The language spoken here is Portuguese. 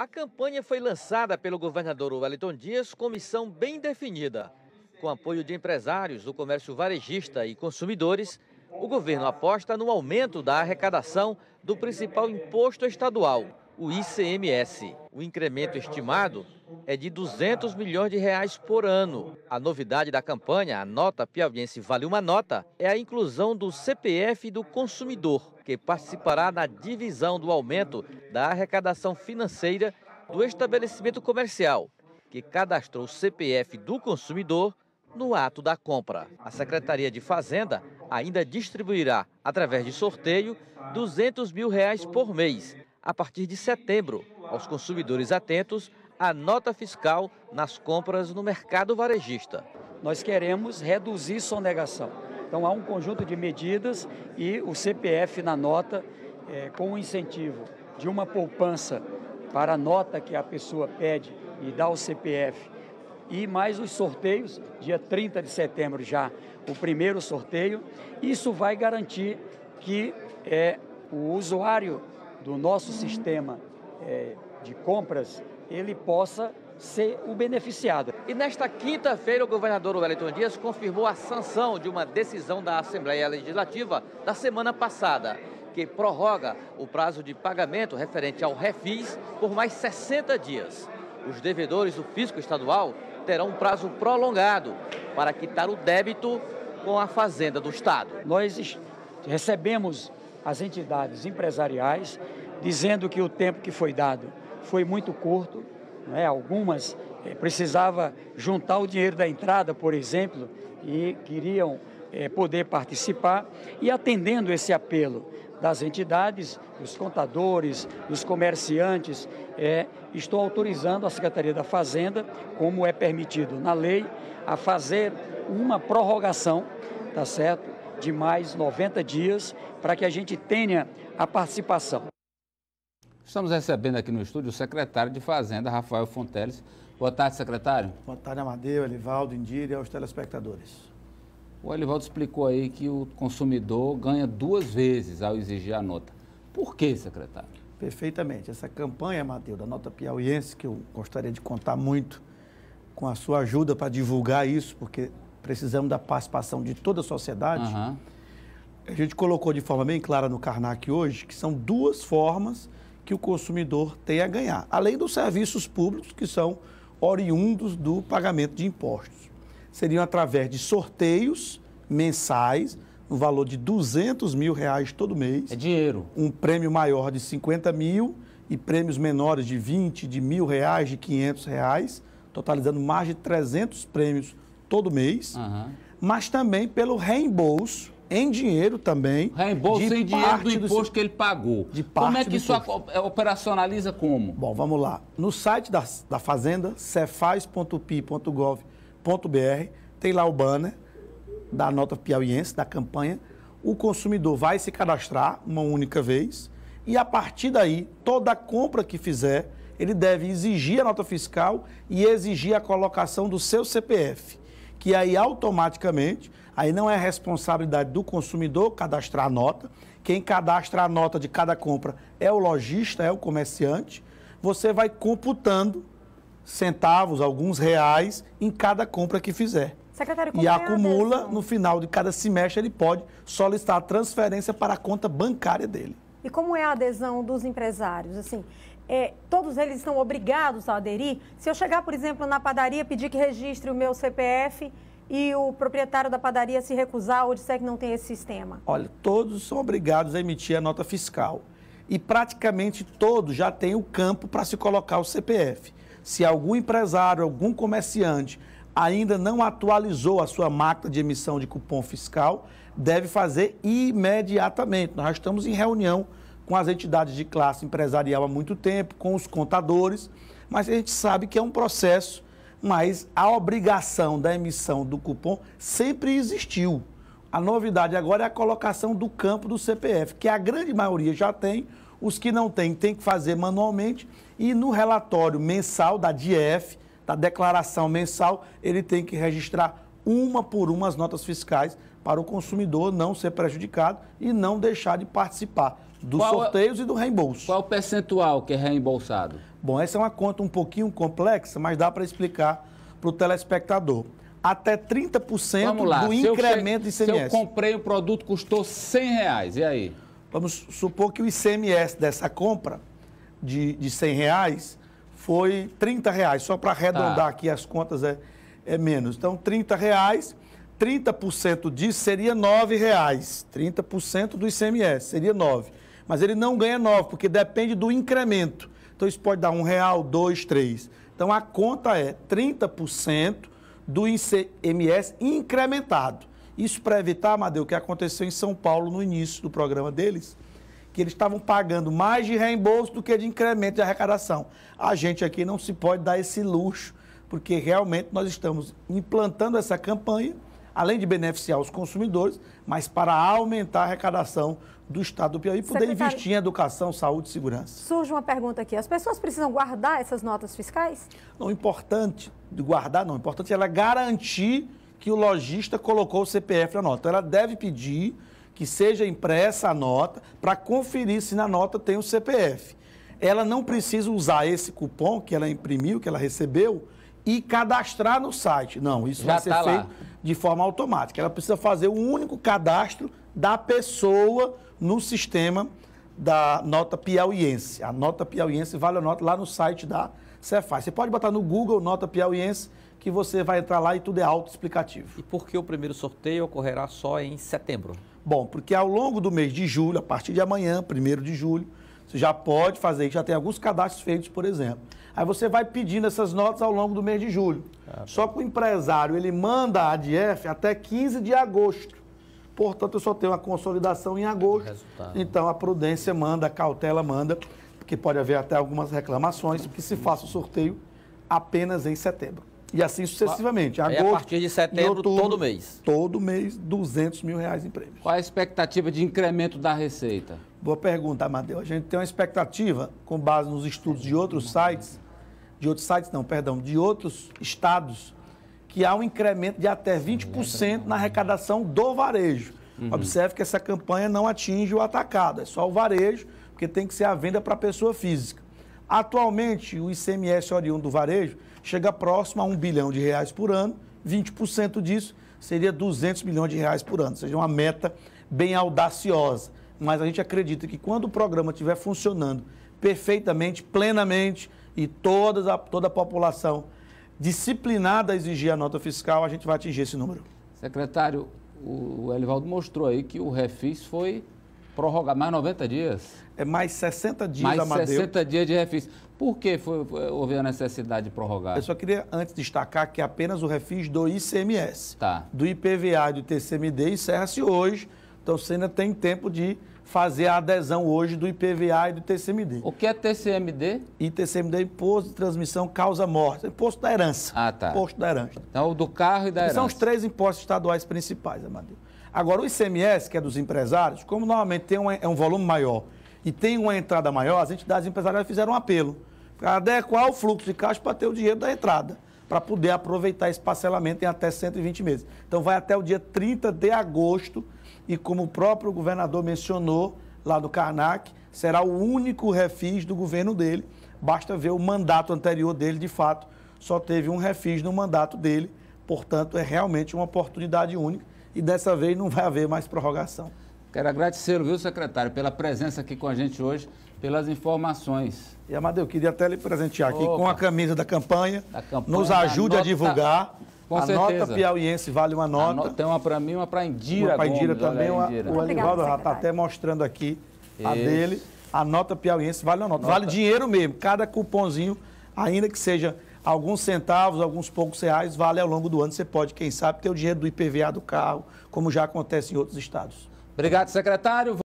A campanha foi lançada pelo governador Wellington Dias com missão bem definida. Com apoio de empresários do comércio varejista e consumidores, o governo aposta no aumento da arrecadação do principal imposto estadual, o ICMS. O incremento estimado é de 200 milhões de reais por ano. A novidade da campanha, a nota piauiense Vale Uma Nota, é a inclusão do CPF do consumidor que participará na divisão do aumento da arrecadação financeira do estabelecimento comercial, que cadastrou o CPF do consumidor no ato da compra. A Secretaria de Fazenda ainda distribuirá, através de sorteio, 200 mil reais por mês, a partir de setembro, aos consumidores atentos à nota fiscal nas compras no mercado varejista. Nós queremos reduzir sonegação. Então há um conjunto de medidas e o CPF na nota, é, com o incentivo de uma poupança para a nota que a pessoa pede e dá o CPF, e mais os sorteios, dia 30 de setembro já, o primeiro sorteio, isso vai garantir que é, o usuário do nosso sistema é, de compras, ele possa ser o beneficiado. E nesta quinta-feira, o governador Wellington Dias confirmou a sanção de uma decisão da Assembleia Legislativa da semana passada, que prorroga o prazo de pagamento referente ao refis por mais 60 dias. Os devedores do fisco estadual terão um prazo prolongado para quitar o débito com a Fazenda do Estado. Nós recebemos as entidades empresariais dizendo que o tempo que foi dado foi muito curto, né? algumas eh, precisava juntar o dinheiro da entrada, por exemplo, e queriam eh, poder participar. E atendendo esse apelo das entidades, dos contadores, dos comerciantes, eh, estou autorizando a Secretaria da Fazenda, como é permitido na lei, a fazer uma prorrogação, tá certo? De mais 90 dias, para que a gente tenha a participação. Estamos recebendo aqui no estúdio o secretário de Fazenda, Rafael Fonteles. Boa tarde, secretário. Boa tarde, Amadeu, Elivaldo, Indira e aos telespectadores. O Elivaldo explicou aí que o consumidor ganha duas vezes ao exigir a nota. Por que, secretário? Perfeitamente. Essa campanha, Amadeu, da nota piauiense, que eu gostaria de contar muito com a sua ajuda para divulgar isso, porque precisamos da participação de toda a sociedade. Uhum. A gente colocou de forma bem clara no Karnak hoje que são duas formas que o consumidor tem a ganhar, além dos serviços públicos que são oriundos do pagamento de impostos. Seriam através de sorteios mensais, no valor de 200 mil reais todo mês. É dinheiro. Um prêmio maior de 50 mil e prêmios menores de 20, de mil reais, de 500 reais, totalizando mais de 300 prêmios todo mês. Uhum. Mas também pelo reembolso em dinheiro também. Reembolso em dinheiro do imposto do... que ele pagou. De parte como é que isso imposto. operacionaliza como? Bom, vamos lá. No site da, da Fazenda, cefaz.pi.gov.br, tem lá o banner da nota piauiense, da campanha. O consumidor vai se cadastrar uma única vez e, a partir daí, toda compra que fizer, ele deve exigir a nota fiscal e exigir a colocação do seu CPF que aí automaticamente, aí não é responsabilidade do consumidor cadastrar a nota, quem cadastra a nota de cada compra é o lojista, é o comerciante, você vai computando centavos, alguns reais em cada compra que fizer. Secretário, e é acumula, é no final de cada semestre, ele pode solicitar a transferência para a conta bancária dele. E como é a adesão dos empresários? Assim, é, todos eles estão obrigados a aderir. Se eu chegar, por exemplo, na padaria, pedir que registre o meu CPF e o proprietário da padaria se recusar ou disser que não tem esse sistema? Olha, todos são obrigados a emitir a nota fiscal. E praticamente todos já têm o campo para se colocar o CPF. Se algum empresário, algum comerciante ainda não atualizou a sua máquina de emissão de cupom fiscal, deve fazer imediatamente. Nós estamos em reunião com as entidades de classe empresarial há muito tempo, com os contadores, mas a gente sabe que é um processo, mas a obrigação da emissão do cupom sempre existiu. A novidade agora é a colocação do campo do CPF, que a grande maioria já tem, os que não têm têm que fazer manualmente e no relatório mensal da DIF, da declaração mensal, ele tem que registrar uma por uma as notas fiscais para o consumidor não ser prejudicado e não deixar de participar dos qual sorteios é, e do reembolso. Qual o percentual que é reembolsado? Bom, essa é uma conta um pouquinho complexa, mas dá para explicar para o telespectador. Até 30% lá, do incremento eu, de ICMS. Se eu comprei o produto, custou 100 reais, e aí? Vamos supor que o ICMS dessa compra de, de 100 reais foi 30 reais, só para arredondar tá. aqui as contas é, é menos. Então, 30 reais, 30% disso seria 9 reais. 30% do ICMS seria 9 mas ele não ganha 9, porque depende do incremento. Então isso pode dar um real, dois, três. Então a conta é 30% do ICMS incrementado. Isso para evitar, Amadeu, o que aconteceu em São Paulo no início do programa deles, que eles estavam pagando mais de reembolso do que de incremento de arrecadação. A gente aqui não se pode dar esse luxo, porque realmente nós estamos implantando essa campanha além de beneficiar os consumidores, mas para aumentar a arrecadação do Estado do Piauí, poder investir em educação, saúde e segurança. Surge uma pergunta aqui: as pessoas precisam guardar essas notas fiscais? Não, importante de guardar, não. O importante é ela garantir que o lojista colocou o CPF na nota. Então, ela deve pedir que seja impressa a nota para conferir se na nota tem o CPF. Ela não precisa usar esse cupom que ela imprimiu, que ela recebeu, e cadastrar no site. Não, isso Já vai ser tá feito. Lá de forma automática. Ela precisa fazer o um único cadastro da pessoa no sistema da nota piauiense. A nota piauiense vale a nota lá no site da Cefaz. Você pode botar no Google nota piauiense que você vai entrar lá e tudo é autoexplicativo. E por que o primeiro sorteio ocorrerá só em setembro? Bom, porque ao longo do mês de julho, a partir de amanhã, 1 de julho, você já pode fazer, já tem alguns cadastros feitos, por exemplo. Aí você vai pedindo essas notas ao longo do mês de julho. Tá. Só que o empresário, ele manda a ADF até 15 de agosto. Portanto, eu só tenho a consolidação em agosto. Então, a prudência manda, a cautela manda, porque pode haver até algumas reclamações, que se faça o sorteio apenas em setembro. E assim sucessivamente. Agosto, a partir de setembro, outubro, todo mês? Todo mês, 200 mil reais em prêmios Qual a expectativa de incremento da receita? Boa pergunta, Amadeu. A gente tem uma expectativa, com base nos estudos de outros sites, de outros sites não, perdão, de outros estados, que há um incremento de até 20% na arrecadação do varejo. Uhum. Observe que essa campanha não atinge o atacado, é só o varejo, porque tem que ser a venda para a pessoa física. Atualmente, o ICMS oriundo do varejo chega próximo a 1 bilhão de reais por ano, 20% disso seria 200 milhões de reais por ano, ou seja, uma meta bem audaciosa mas a gente acredita que quando o programa estiver funcionando perfeitamente, plenamente, e toda a, toda a população disciplinada a exigir a nota fiscal, a gente vai atingir esse número. Secretário, o Elivaldo mostrou aí que o refis foi prorrogar mais 90 dias. É mais 60 dias, mais Amadeu. Mais 60 dias de refis. Por que foi, houve a necessidade de prorrogar? Eu só queria antes destacar que apenas o refis do ICMS, tá. do IPVA e do TCMD encerra-se hoje então você ainda tem tempo de fazer a adesão hoje do IPVA e do TCMD. O que é TCMD? E TCMD, é Imposto de Transmissão Causa Morte. Imposto da Herança. Ah, tá. Imposto da Herança. Então, o do carro e da herança. São os três impostos estaduais principais, Amadeu. Agora, o ICMS, que é dos empresários, como normalmente tem um, é um volume maior e tem uma entrada maior, as entidades empresariais fizeram um apelo para adequar o fluxo de caixa para ter o dinheiro da entrada, para poder aproveitar esse parcelamento em até 120 meses. Então, vai até o dia 30 de agosto e, como o próprio governador mencionou lá do Karnak, será o único refis do governo dele. Basta ver o mandato anterior dele, de fato, só teve um refis no mandato dele. Portanto, é realmente uma oportunidade única e dessa vez não vai haver mais prorrogação. Quero agradecer, viu, secretário, pela presença aqui com a gente hoje, pelas informações. E, Amadeu, queria até lhe presentear Opa. aqui com a camisa da campanha. Da campanha nos ajude a, a divulgar. Com a certeza. nota piauiense vale uma nota. nota tem uma para mim uma para Indira. Uma para Indira Gomes, também. Uma, Indira. O Anivaldo já está até mostrando aqui Isso. a dele. A nota piauiense vale uma nota. nota. Vale dinheiro mesmo. Cada cupomzinho, ainda que seja alguns centavos, alguns poucos reais, vale ao longo do ano. Você pode, quem sabe, ter o dinheiro do IPVA do carro, como já acontece em outros estados. Obrigado, secretário.